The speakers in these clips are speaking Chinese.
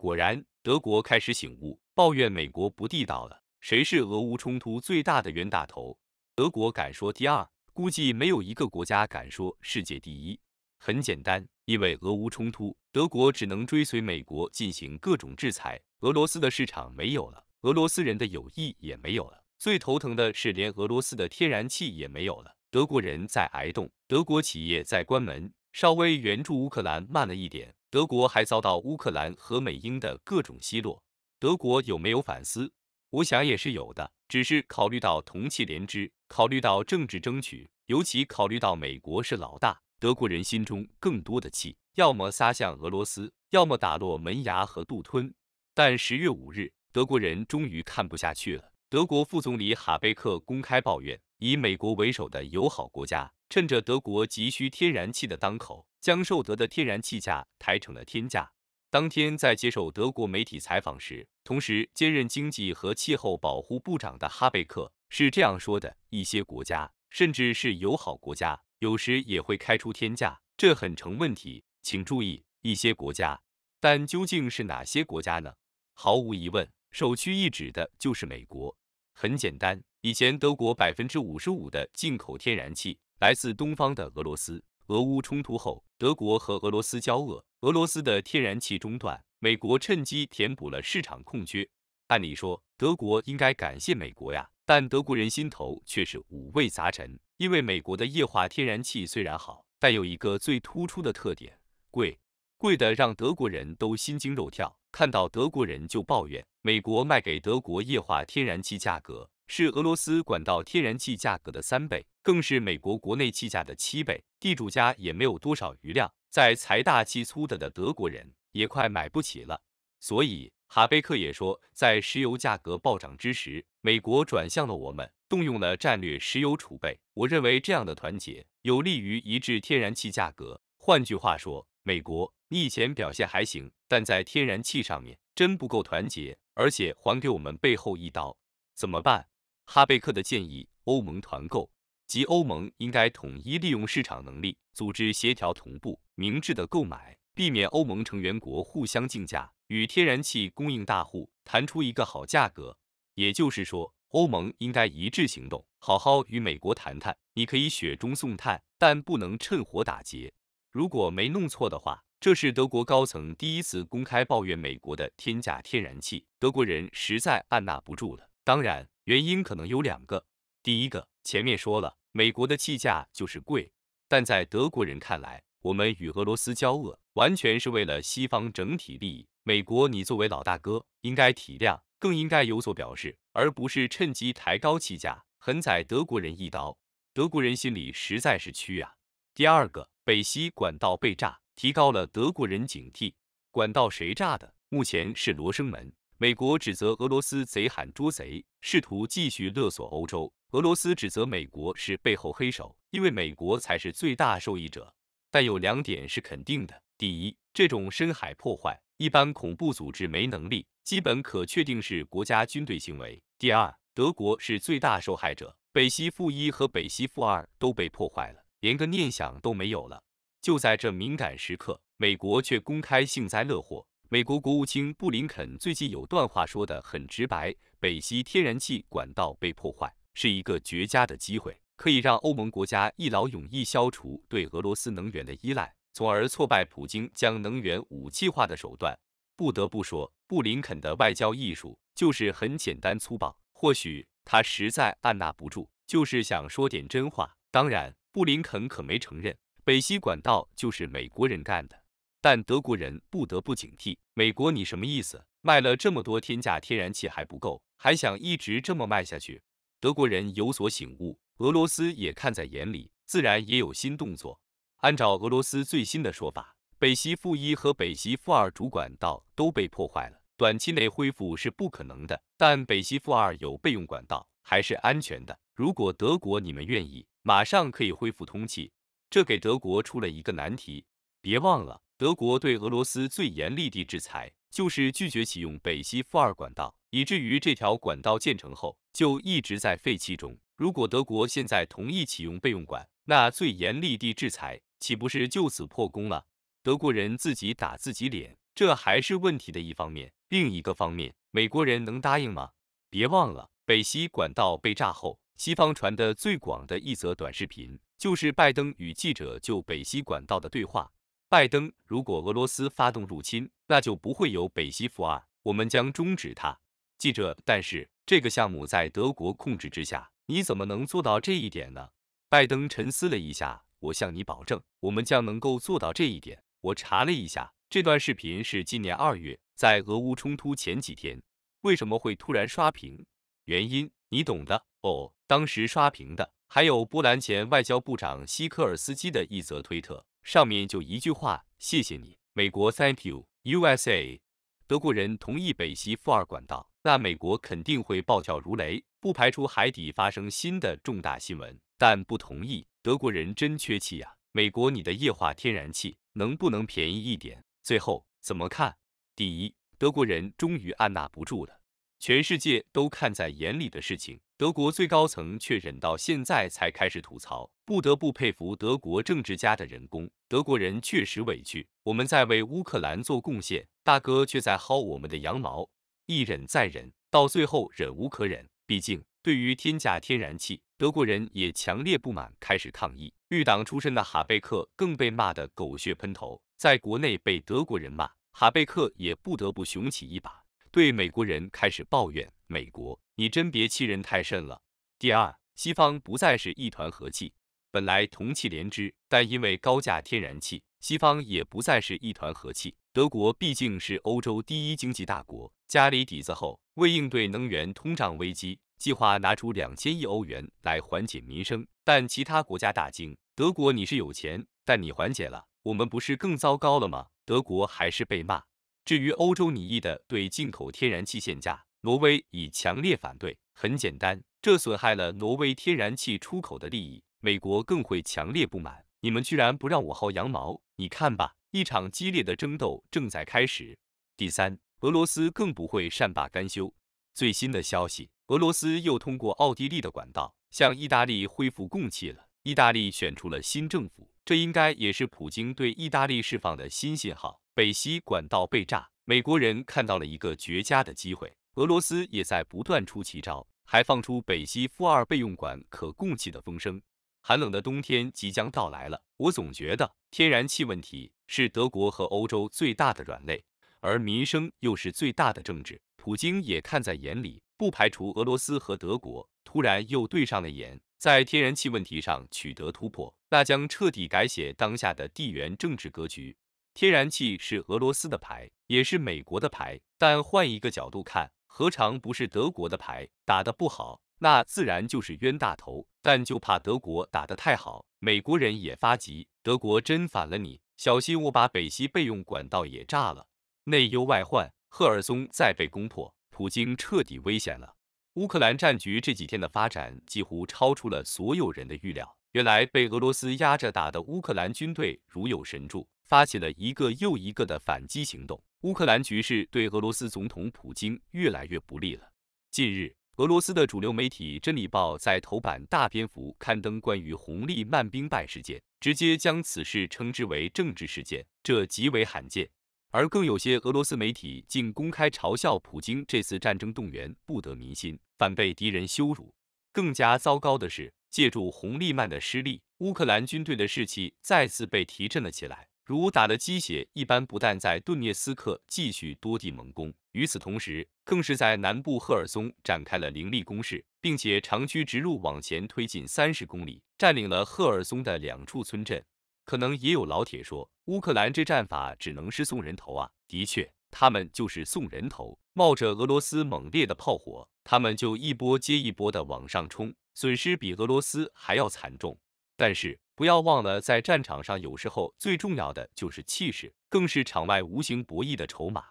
果然，德国开始醒悟，抱怨美国不地道了。谁是俄乌冲突最大的冤大头？德国敢说第二，估计没有一个国家敢说世界第一。很简单，因为俄乌冲突，德国只能追随美国进行各种制裁，俄罗斯的市场没有了，俄罗斯人的友谊也没有了。最头疼的是，连俄罗斯的天然气也没有了，德国人在挨冻，德国企业在关门，稍微援助乌克兰慢了一点。德国还遭到乌克兰和美英的各种奚落，德国有没有反思？我想也是有的，只是考虑到同气连枝，考虑到政治争取，尤其考虑到美国是老大，德国人心中更多的气，要么撒向俄罗斯，要么打落门牙和杜吞。但十月五日，德国人终于看不下去了，德国副总理哈贝克公开抱怨。以美国为首的友好国家，趁着德国急需天然气的当口，将受德的天然气价抬成了天价。当天在接受德国媒体采访时，同时兼任经济和气候保护部长的哈贝克是这样说的：“一些国家，甚至是友好国家，有时也会开出天价，这很成问题。请注意，一些国家，但究竟是哪些国家呢？毫无疑问，首屈一指的就是美国。”很简单，以前德国百分之五十五的进口天然气来自东方的俄罗斯，俄乌冲突后，德国和俄罗斯交恶，俄罗斯的天然气中断，美国趁机填补了市场空缺。按理说，德国应该感谢美国呀，但德国人心头却是五味杂陈，因为美国的液化天然气虽然好，但有一个最突出的特点，贵，贵的让德国人都心惊肉跳。看到德国人就抱怨，美国卖给德国液化天然气价格是俄罗斯管道天然气价格的三倍，更是美国国内气价的七倍。地主家也没有多少余量，在财大气粗的的德国人也快买不起了。所以哈贝克也说，在石油价格暴涨之时，美国转向了我们，动用了战略石油储备。我认为这样的团结有利于一致天然气价格。换句话说。美国，你以前表现还行，但在天然气上面真不够团结，而且还给我们背后一刀，怎么办？哈贝克的建议，欧盟团购，即欧盟应该统一利用市场能力，组织协调同步，明智的购买，避免欧盟成员国互相竞价，与天然气供应大户谈出一个好价格。也就是说，欧盟应该一致行动，好好与美国谈谈。你可以雪中送炭，但不能趁火打劫。如果没弄错的话，这是德国高层第一次公开抱怨美国的天价天然气，德国人实在按捺不住了。当然，原因可能有两个。第一个，前面说了，美国的气价就是贵，但在德国人看来，我们与俄罗斯交恶，完全是为了西方整体利益。美国，你作为老大哥，应该体谅，更应该有所表示，而不是趁机抬高气价，狠宰德国人一刀。德国人心里实在是屈啊。第二个，北溪管道被炸，提高了德国人警惕。管道谁炸的？目前是罗生门。美国指责俄罗斯贼喊捉贼，试图继续勒索欧洲。俄罗斯指责美国是背后黑手，因为美国才是最大受益者。但有两点是肯定的：第一，这种深海破坏一般恐怖组织没能力，基本可确定是国家军队行为。第二，德国是最大受害者，北溪负一和北溪负二都被破坏了。连个念想都没有了。就在这敏感时刻，美国却公开幸灾乐祸。美国国务卿布林肯最近有段话说得很直白：北溪天然气管道被破坏是一个绝佳的机会，可以让欧盟国家一劳永逸消除对俄罗斯能源的依赖，从而挫败普京将能源武器化的手段。不得不说，布林肯的外交艺术就是很简单粗暴。或许他实在按捺不住，就是想说点真话。当然。布林肯可没承认北溪管道就是美国人干的，但德国人不得不警惕。美国你什么意思？卖了这么多天价天然气还不够，还想一直这么卖下去？德国人有所醒悟，俄罗斯也看在眼里，自然也有新动作。按照俄罗斯最新的说法，北溪负一和北溪负二主管道都被破坏了，短期内恢复是不可能的，但北溪负二有备用管道，还是安全的。如果德国你们愿意。马上可以恢复通气，这给德国出了一个难题。别忘了，德国对俄罗斯最严厉的制裁就是拒绝启用北溪负二管道，以至于这条管道建成后就一直在废弃中。如果德国现在同意启用备用管，那最严厉的制裁岂不是就此破功了？德国人自己打自己脸，这还是问题的一方面。另一个方面，美国人能答应吗？别忘了。北溪管道被炸后，西方传的最广的一则短视频就是拜登与记者就北溪管道的对话。拜登：如果俄罗斯发动入侵，那就不会有北溪负二，我们将终止它。记者：但是这个项目在德国控制之下，你怎么能做到这一点呢？拜登沉思了一下，我向你保证，我们将能够做到这一点。我查了一下，这段视频是今年二月在俄乌冲突前几天，为什么会突然刷屏？原因你懂的哦。当时刷屏的还有波兰前外交部长希科尔斯基的一则推特，上面就一句话：谢谢你，美国，Thank you USA。德国人同意北溪负二管道，那美国肯定会暴跳如雷，不排除海底发生新的重大新闻。但不同意，德国人真缺气呀！美国，你的液化天然气能不能便宜一点？最后怎么看？第一，德国人终于按捺不住了。全世界都看在眼里的事情，德国最高层却忍到现在才开始吐槽，不得不佩服德国政治家的人工，德国人确实委屈，我们在为乌克兰做贡献，大哥却在薅我们的羊毛，一忍再忍，到最后忍无可忍。毕竟对于天价天然气，德国人也强烈不满，开始抗议。绿党出身的哈贝克更被骂得狗血喷头，在国内被德国人骂，哈贝克也不得不雄起一把。对美国人开始抱怨美国，你真别欺人太甚了。第二，西方不再是一团和气，本来同气连枝，但因为高价天然气，西方也不再是一团和气。德国毕竟是欧洲第一经济大国，家里底子厚，为应对能源通胀危机，计划拿出两千亿欧元来缓解民生，但其他国家大惊：德国你是有钱，但你缓解了，我们不是更糟糕了吗？德国还是被骂。至于欧洲拟议的对进口天然气限价，挪威已强烈反对。很简单，这损害了挪威天然气出口的利益。美国更会强烈不满，你们居然不让我薅羊毛！你看吧，一场激烈的争斗正在开始。第三，俄罗斯更不会善罢甘休。最新的消息，俄罗斯又通过奥地利的管道向意大利恢复供气了。意大利选出了新政府，这应该也是普京对意大利释放的新信号。北溪管道被炸，美国人看到了一个绝佳的机会，俄罗斯也在不断出奇招，还放出北溪负二备用管可供气的风声。寒冷的冬天即将到来了，我总觉得天然气问题是德国和欧洲最大的软肋，而民生又是最大的政治。普京也看在眼里，不排除俄罗斯和德国突然又对上了眼，在天然气问题上取得突破，那将彻底改写当下的地缘政治格局。天然气是俄罗斯的牌，也是美国的牌，但换一个角度看，何尝不是德国的牌？打得不好，那自然就是冤大头。但就怕德国打得太好，美国人也发急。德国真反了你，小心我把北溪备用管道也炸了。内忧外患，赫尔松再被攻破，普京彻底危险了。乌克兰战局这几天的发展几乎超出了所有人的预料。原来被俄罗斯压着打的乌克兰军队如有神助。发起了一个又一个的反击行动，乌克兰局势对俄罗斯总统普京越来越不利了。近日，俄罗斯的主流媒体《真理报》在头版大篇幅刊登关于红利曼兵败事件，直接将此事称之为政治事件，这极为罕见。而更有些俄罗斯媒体竟公开嘲笑普京这次战争动员不得民心，反被敌人羞辱。更加糟糕的是，借助红利曼的失利，乌克兰军队的士气再次被提振了起来。如打了鸡血一般，不但在顿涅斯克继续多地猛攻，与此同时，更是在南部赫尔松展开了凌厉攻势，并且长驱直入往前推进三十公里，占领了赫尔松的两处村镇。可能也有老铁说，乌克兰这战法只能是送人头啊！的确，他们就是送人头，冒着俄罗斯猛烈的炮火，他们就一波接一波的往上冲，损失比俄罗斯还要惨重。但是，不要忘了，在战场上，有时候最重要的就是气势，更是场外无形博弈的筹码。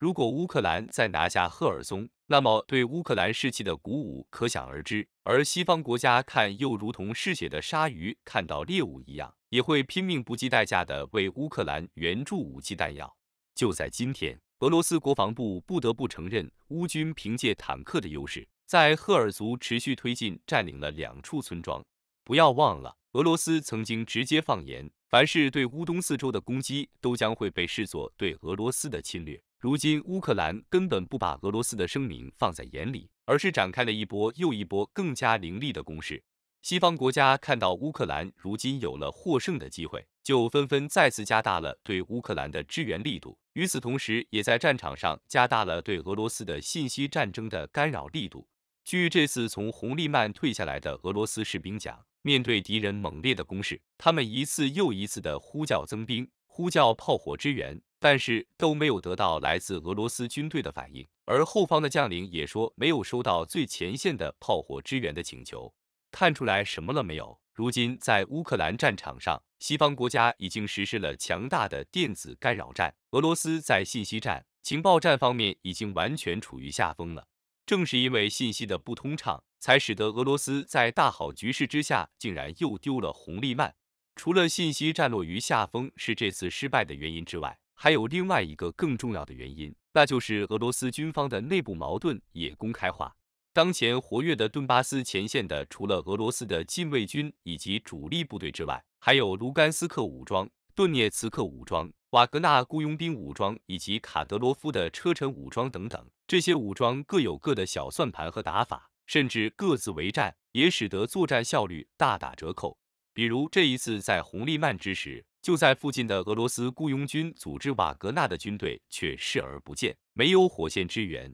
如果乌克兰再拿下赫尔松，那么对乌克兰士气的鼓舞可想而知。而西方国家看又如同嗜血的鲨鱼看到猎物一样，也会拼命不计代价的为乌克兰援助武器弹药。就在今天，俄罗斯国防部不得不承认，乌军凭借坦克的优势，在赫尔族持续推进，占领了两处村庄。不要忘了，俄罗斯曾经直接放言，凡是对乌东四州的攻击，都将会被视作对俄罗斯的侵略。如今，乌克兰根本不把俄罗斯的声明放在眼里，而是展开了一波又一波更加凌厉的攻势。西方国家看到乌克兰如今有了获胜的机会，就纷纷再次加大了对乌克兰的支援力度，与此同时，也在战场上加大了对俄罗斯的信息战争的干扰力度。据这次从红利曼退下来的俄罗斯士兵讲。面对敌人猛烈的攻势，他们一次又一次的呼叫增兵、呼叫炮火支援，但是都没有得到来自俄罗斯军队的反应。而后方的将领也说没有收到最前线的炮火支援的请求。看出来什么了没有？如今在乌克兰战场上，西方国家已经实施了强大的电子干扰战，俄罗斯在信息战、情报战方面已经完全处于下风了。正是因为信息的不通畅，才使得俄罗斯在大好局势之下，竟然又丢了红利曼。除了信息战落于下风是这次失败的原因之外，还有另外一个更重要的原因，那就是俄罗斯军方的内部矛盾也公开化。当前活跃的顿巴斯前线的，除了俄罗斯的禁卫军以及主力部队之外，还有卢甘斯克武装、顿涅茨克武装。瓦格纳雇佣兵武装以及卡德罗夫的车臣武装等等，这些武装各有各的小算盘和打法，甚至各自为战，也使得作战效率大打折扣。比如这一次在红利曼之时，就在附近的俄罗斯雇佣军组织瓦格纳的军队却视而不见，没有火线支援；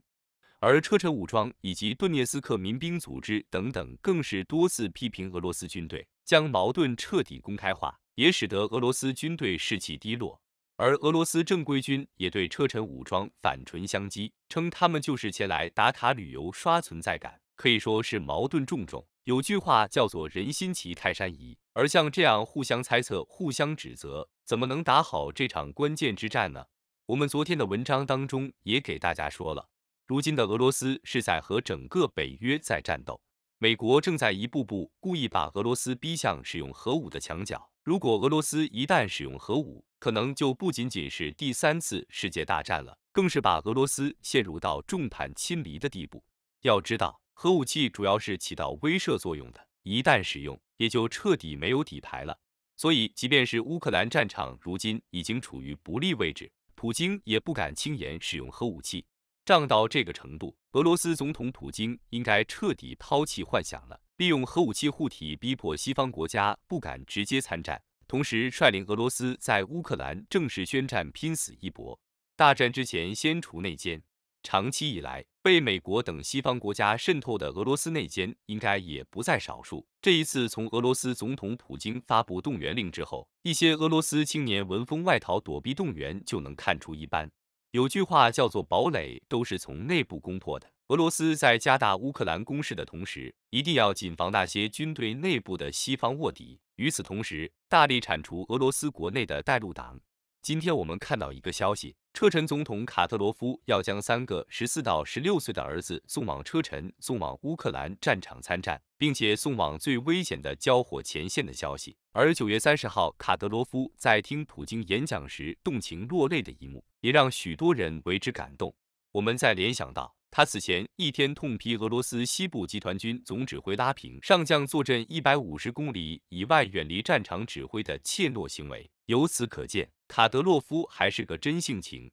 而车臣武装以及顿涅斯克民兵组织等等，更是多次批评俄罗斯军队，将矛盾彻底公开化，也使得俄罗斯军队士气低落。而俄罗斯正规军也对车臣武装反唇相讥，称他们就是前来打卡旅游、刷存在感，可以说是矛盾重重。有句话叫做人心齐，泰山移，而像这样互相猜测、互相指责，怎么能打好这场关键之战呢？我们昨天的文章当中也给大家说了，如今的俄罗斯是在和整个北约在战斗，美国正在一步步故意把俄罗斯逼向使用核武的墙角。如果俄罗斯一旦使用核武，可能就不仅仅是第三次世界大战了，更是把俄罗斯陷入到众叛亲离的地步。要知道，核武器主要是起到威慑作用的，一旦使用，也就彻底没有底牌了。所以，即便是乌克兰战场如今已经处于不利位置，普京也不敢轻言使用核武器。仗到这个程度，俄罗斯总统普京应该彻底抛弃幻想了，利用核武器护体，逼迫西方国家不敢直接参战。同时率领俄罗斯在乌克兰正式宣战，拼死一搏。大战之前先除内奸，长期以来被美国等西方国家渗透的俄罗斯内奸应该也不在少数。这一次从俄罗斯总统普京发布动员令之后，一些俄罗斯青年闻风外逃躲避动员就能看出一斑。有句话叫做“堡垒都是从内部攻破的”，俄罗斯在加大乌克兰攻势的同时，一定要谨防那些军队内部的西方卧底。与此同时，大力铲除俄罗斯国内的带路党。今天我们看到一个消息：车臣总统卡德罗夫要将三个十四到十六岁的儿子送往车臣，送往乌克兰战场参战，并且送往最危险的交火前线的消息。而九月三十号，卡德罗夫在听普京演讲时动情落泪的一幕，也让许多人为之感动。我们在联想到。他此前一天痛批俄罗斯西部集团军总指挥拉平上将坐镇一百五十公里以外，远离战场指挥的怯懦行为。由此可见，卡德洛夫还是个真性情。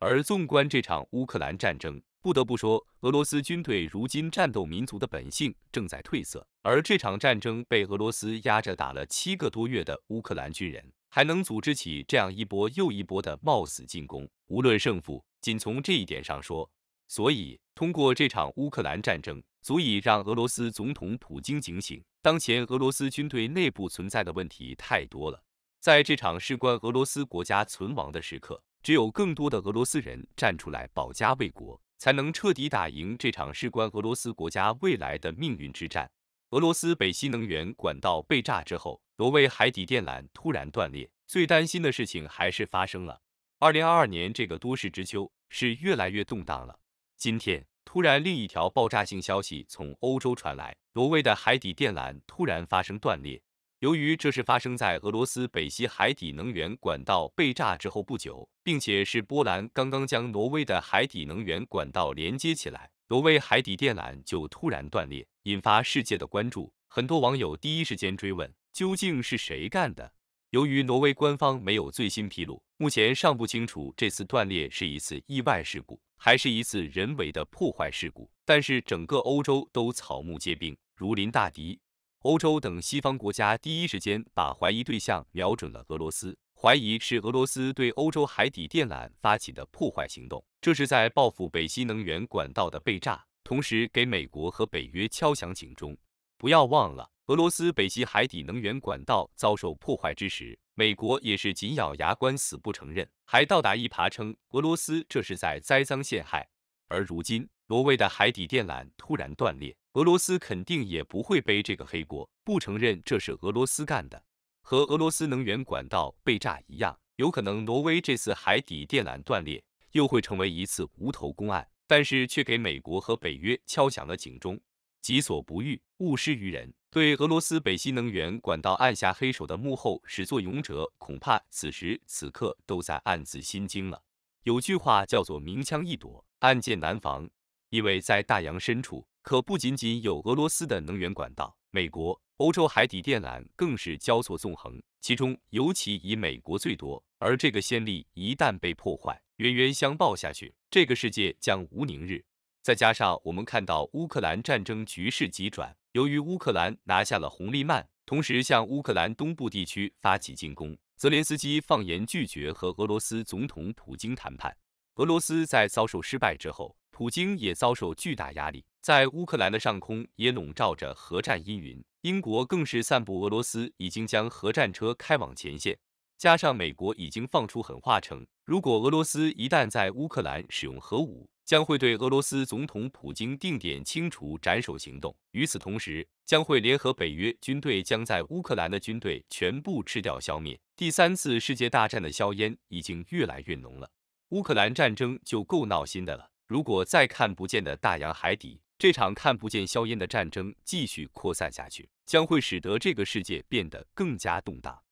而纵观这场乌克兰战争，不得不说，俄罗斯军队如今战斗民族的本性正在褪色。而这场战争被俄罗斯压着打了七个多月的乌克兰军人，还能组织起这样一波又一波的冒死进攻，无论胜负，仅从这一点上说。所以，通过这场乌克兰战争，足以让俄罗斯总统普京警醒。当前俄罗斯军队内部存在的问题太多了，在这场事关俄罗斯国家存亡的时刻，只有更多的俄罗斯人站出来保家卫国，才能彻底打赢这场事关俄罗斯国家未来的命运之战。俄罗斯北溪能源管道被炸之后，挪威海底电缆突然断裂，最担心的事情还是发生了。二零二二年这个多事之秋是越来越动荡了。今天突然，另一条爆炸性消息从欧洲传来：挪威的海底电缆突然发生断裂。由于这是发生在俄罗斯北溪海底能源管道被炸之后不久，并且是波兰刚刚将挪威的海底能源管道连接起来，挪威海底电缆就突然断裂，引发世界的关注。很多网友第一时间追问：究竟是谁干的？由于挪威官方没有最新披露，目前尚不清楚这次断裂是一次意外事故，还是一次人为的破坏事故。但是整个欧洲都草木皆兵，如临大敌。欧洲等西方国家第一时间把怀疑对象瞄准了俄罗斯，怀疑是俄罗斯对欧洲海底电缆发起的破坏行动，这是在报复北溪能源管道的被炸，同时给美国和北约敲响警钟。不要忘了。俄罗斯北极海底能源管道遭受破坏之时，美国也是紧咬牙关，死不承认，还倒打一耙，称俄罗斯这是在栽赃陷害。而如今，挪威的海底电缆突然断裂，俄罗斯肯定也不会背这个黑锅，不承认这是俄罗斯干的。和俄罗斯能源管道被炸一样，有可能挪威这次海底电缆断裂又会成为一次无头公案，但是却给美国和北约敲响了警钟。己所不欲，勿施于人。对俄罗斯北溪能源管道按下黑手的幕后始作俑者，恐怕此时此刻都在暗自心惊了。有句话叫做“明枪易躲，暗箭难防”，因为在大洋深处，可不仅仅有俄罗斯的能源管道，美国、欧洲海底电缆更是交错纵横，其中尤其以美国最多。而这个先例一旦被破坏，冤冤相报下去，这个世界将无宁日。再加上我们看到乌克兰战争局势急转，由于乌克兰拿下了红利曼，同时向乌克兰东部地区发起进攻，泽连斯基放言拒绝和俄罗斯总统普京谈判。俄罗斯在遭受失败之后，普京也遭受巨大压力，在乌克兰的上空也笼罩着核战阴云。英国更是散布俄罗斯已经将核战车开往前线，加上美国已经放出狠话称，如果俄罗斯一旦在乌克兰使用核武。将会对俄罗斯总统普京定点清除斩首行动。与此同时，将会联合北约军队，将在乌克兰的军队全部吃掉消灭。第三次世界大战的硝烟已经越来越浓了，乌克兰战争就够闹心的了。如果再看不见的大洋海底，这场看不见硝烟的战争继续扩散下去，将会使得这个世界变得更加动荡。